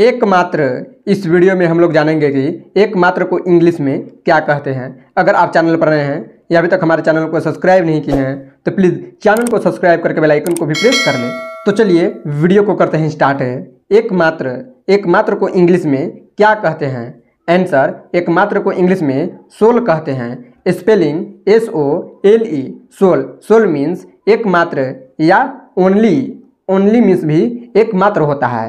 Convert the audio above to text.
एकमात्र इस वीडियो में हम लोग जानेंगे कि एकमात्र को इंग्लिश में क्या कहते हैं अगर आप चैनल पर रहे हैं या अभी तक हमारे चैनल को सब्सक्राइब नहीं किए हैं तो प्लीज़ चैनल को सब्सक्राइब करके बेल आइकन को भी प्रेस कर लें तो चलिए वीडियो को करते हैं स्टार्ट है एकमात्र एकमात्र को इंग्लिश में क्या कहते हैं आंसर एकमात्र को इंग्लिश में सोल कहते हैं spelling S O L E sole sole means एकमात्र या ओनली ओनली मीन्स भी एकमात्र होता है